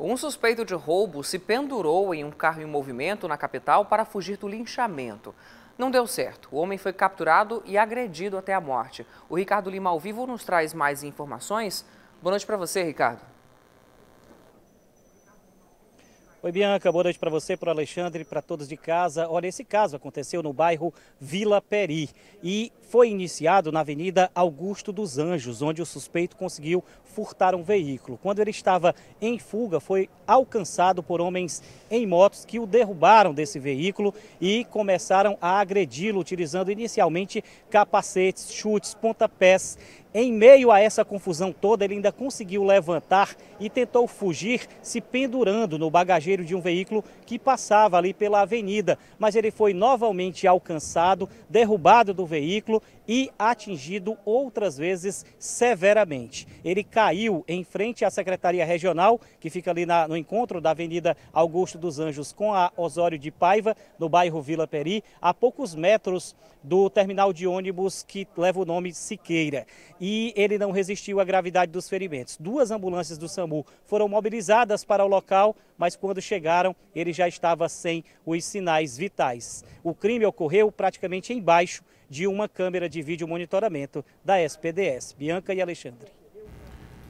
Um suspeito de roubo se pendurou em um carro em movimento na capital para fugir do linchamento. Não deu certo. O homem foi capturado e agredido até a morte. O Ricardo Lima ao vivo nos traz mais informações. Boa noite para você, Ricardo. Oi, Bianca, boa noite para você, para o Alexandre, para todos de casa. Olha, esse caso aconteceu no bairro Vila Peri e foi iniciado na Avenida Augusto dos Anjos, onde o suspeito conseguiu furtar um veículo. Quando ele estava em fuga, foi alcançado por homens em motos que o derrubaram desse veículo e começaram a agredi-lo, utilizando inicialmente capacetes, chutes, pontapés em meio a essa confusão toda, ele ainda conseguiu levantar e tentou fugir se pendurando no bagageiro de um veículo que passava ali pela avenida, mas ele foi novamente alcançado, derrubado do veículo e atingido outras vezes severamente. Ele caiu em frente à Secretaria Regional, que fica ali na, no encontro da Avenida Augusto dos Anjos com a Osório de Paiva, no bairro Vila Peri, a poucos metros do terminal de ônibus que leva o nome Siqueira e ele não resistiu à gravidade dos ferimentos. Duas ambulâncias do SAMU foram mobilizadas para o local, mas quando chegaram, ele já estava sem os sinais vitais. O crime ocorreu praticamente embaixo de uma câmera de vídeo monitoramento da SPDS. Bianca e Alexandre.